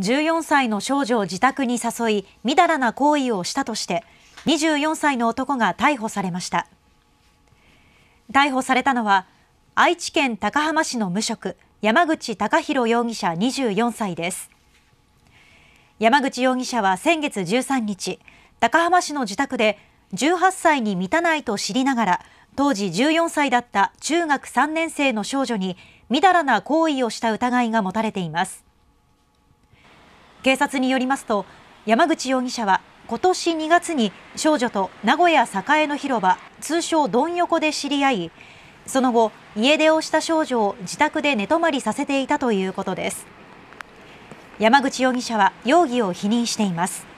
14歳の少女を自宅に誘い、みだらな行為をしたとして、24歳の男が逮捕されました。逮捕されたのは、愛知県高浜市の無職、山口貴弘容疑者24歳です。山口容疑者は先月13日、高浜市の自宅で18歳に満たないと知りながら、当時14歳だった中学3年生の少女にみだらな行為をした疑いが持たれています。警察によりますと山口容疑者は今年2月に少女と名古屋栄の広場通称ドン横で知り合いその後家出をした少女を自宅で寝泊まりさせていたということです山口容疑者は容疑を否認しています